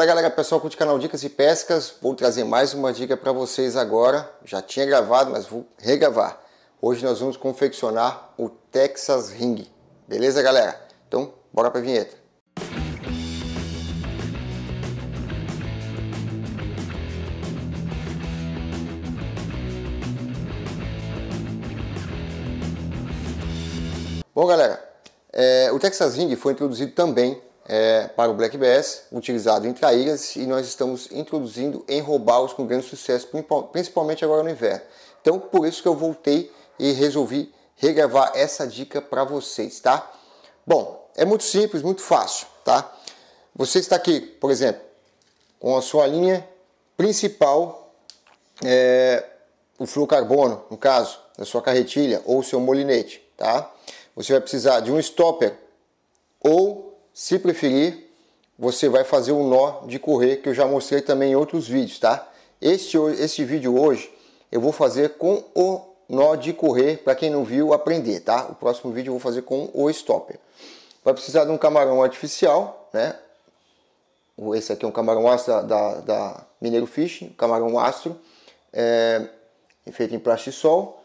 Fala galera, pessoal curte o canal Dicas e Pescas. Vou trazer mais uma dica para vocês agora. Já tinha gravado, mas vou regravar. Hoje nós vamos confeccionar o Texas Ring. Beleza, galera? Então, bora para a vinheta. Bom, galera, é, o Texas Ring foi introduzido também é, para o Black Bass, utilizado em traíras, e nós estamos introduzindo em robá com grande sucesso, principalmente agora no inverno. Então, por isso que eu voltei e resolvi regravar essa dica para vocês, tá? Bom, é muito simples, muito fácil, tá? Você está aqui, por exemplo, com a sua linha principal, é, o carbono no caso, da sua carretilha ou seu molinete, tá? Você vai precisar de um stopper ou se preferir, você vai fazer o um nó de correr que eu já mostrei também em outros vídeos, tá? Este, este vídeo hoje eu vou fazer com o nó de correr, para quem não viu, aprender, tá? O próximo vídeo eu vou fazer com o stopper. Vai precisar de um camarão artificial, né? Esse aqui é um camarão astro da, da Mineiro Fishing, camarão astro, é, feito em plástico sol.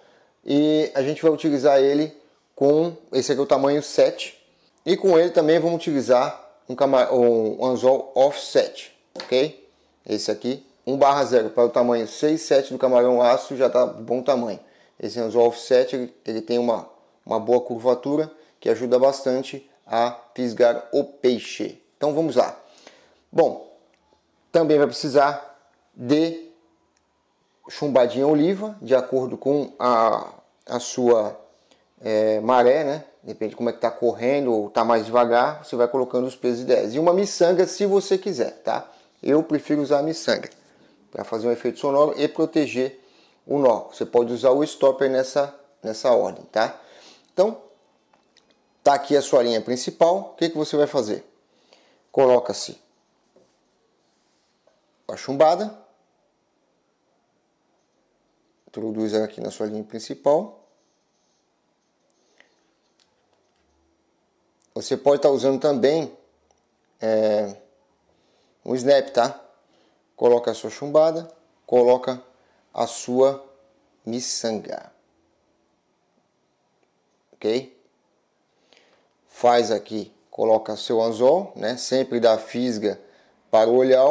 E a gente vai utilizar ele com, esse aqui é o tamanho 7, e com ele também vamos utilizar um, um anzol offset, ok? Esse aqui, 1 barra 0, para o tamanho 6, 7 do camarão aço já está bom tamanho. Esse anzol offset ele, ele tem uma, uma boa curvatura que ajuda bastante a fisgar o peixe. Então vamos lá. Bom, também vai precisar de chumbadinha oliva, de acordo com a, a sua é, maré, né? Depende de como é que tá correndo ou tá mais devagar, você vai colocando os pesos ideais. E uma miçanga se você quiser, tá? Eu prefiro usar a miçanga para fazer um efeito sonoro e proteger o nó. Você pode usar o stopper nessa, nessa ordem, tá? Então, tá aqui a sua linha principal. O que, que você vai fazer? Coloca-se a chumbada. Introduz aqui na sua linha principal. Você pode estar tá usando também é, um snap, tá? Coloca a sua chumbada, coloca a sua miçanga. Ok? Faz aqui, coloca seu anzol, né? Sempre da fisga para o olhar,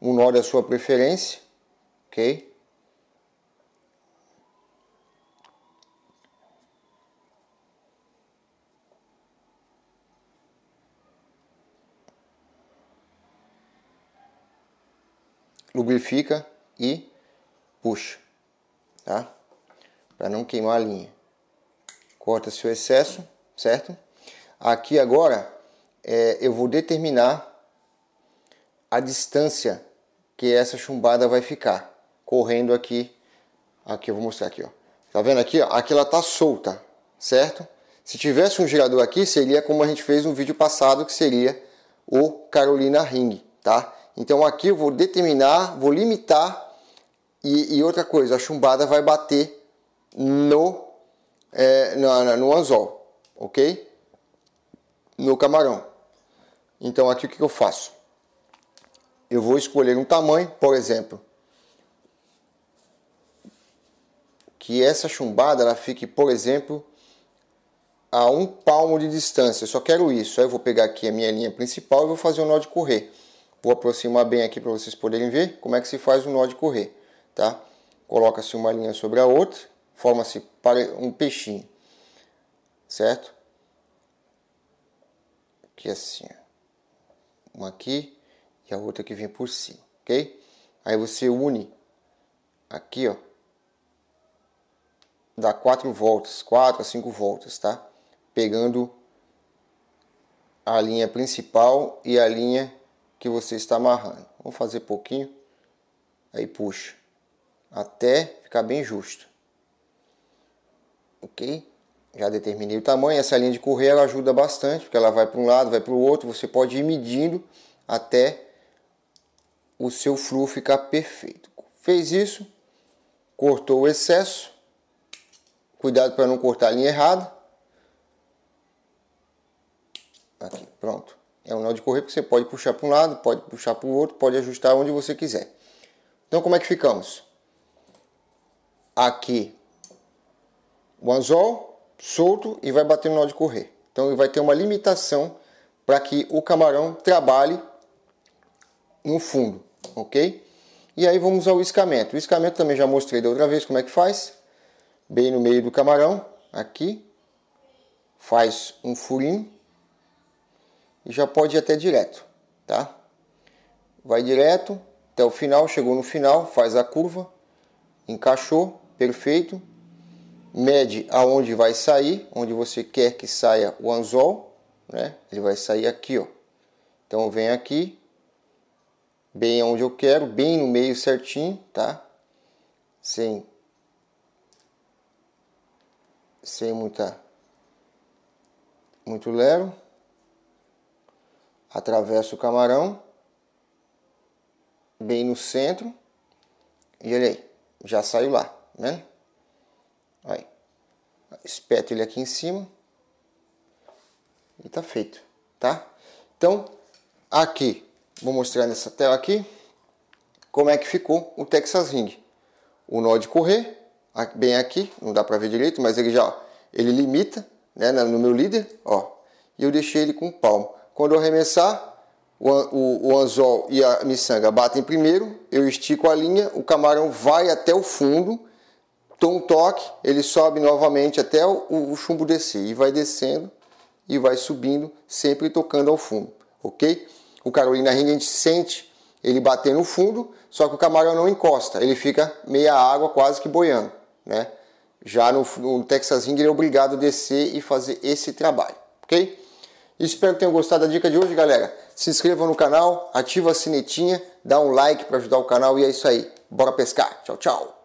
um nó da sua preferência, ok? lubrifica e puxa, tá? Para não queimar a linha. Corta-se o excesso, certo? Aqui agora é, eu vou determinar a distância que essa chumbada vai ficar correndo aqui. Aqui eu vou mostrar aqui, ó. Tá vendo aqui, ó? Aqui ela tá solta, certo? Se tivesse um girador aqui, seria como a gente fez no vídeo passado, que seria o Carolina Ring, tá? Então aqui eu vou determinar, vou limitar e, e outra coisa, a chumbada vai bater no, é, no, no anzol, ok? No camarão. Então aqui o que eu faço? Eu vou escolher um tamanho, por exemplo, que essa chumbada ela fique, por exemplo, a um palmo de distância. Eu só quero isso. Aí eu vou pegar aqui a minha linha principal e vou fazer o nó de correr. Vou aproximar bem aqui para vocês poderem ver como é que se faz o nó de correr, tá? Coloca-se uma linha sobre a outra, forma-se um peixinho, certo? Aqui assim, uma aqui e a outra que vem por cima, ok? Aí você une aqui, ó, dá quatro voltas, quatro a cinco voltas, tá? Pegando a linha principal e a linha que você está amarrando. Vou fazer pouquinho, aí puxa, até ficar bem justo. Ok? Já determinei o tamanho. Essa linha de correr ela ajuda bastante, porque ela vai para um lado, vai para o outro. Você pode ir medindo até o seu fluo ficar perfeito. Fez isso, cortou o excesso. Cuidado para não cortar a linha errada. Aqui, pronto. É um nó de correr que você pode puxar para um lado, pode puxar para o outro, pode ajustar onde você quiser. Então como é que ficamos? Aqui o anzol solto e vai bater no nó de correr. Então ele vai ter uma limitação para que o camarão trabalhe no fundo, ok? E aí vamos ao iscamento. O iscamento também já mostrei da outra vez como é que faz. Bem no meio do camarão, aqui. Faz um furinho e já pode ir até direto, tá? Vai direto até o final, chegou no final, faz a curva, encaixou, perfeito. Mede aonde vai sair, onde você quer que saia o anzol, né? Ele vai sair aqui, ó. Então vem aqui, bem aonde eu quero, bem no meio certinho, tá? Sem sem muita muito lero atravessa o camarão, bem no centro, e olha aí, já saiu lá, né? Aí, espeto ele aqui em cima e tá feito, tá? Então, aqui, vou mostrar nessa tela aqui como é que ficou o Texas Ring. O nó de correr, bem aqui, não dá pra ver direito, mas ele já, ele limita, né, no meu líder, ó. E eu deixei ele com o palmo. Quando eu arremessar, o, o, o anzol e a miçanga batem primeiro, eu estico a linha, o camarão vai até o fundo, dou um toque, ele sobe novamente até o, o chumbo descer e vai descendo e vai subindo, sempre tocando ao fundo, ok? O Carolina Ring a gente sente ele bater no fundo, só que o camarão não encosta, ele fica meia água quase que boiando, né? Já no, no Texas Ring ele é obrigado a descer e fazer esse trabalho, ok? Espero que tenham gostado da dica de hoje, galera. Se inscrevam no canal, ativa a sinetinha, dá um like para ajudar o canal e é isso aí. Bora pescar. Tchau, tchau.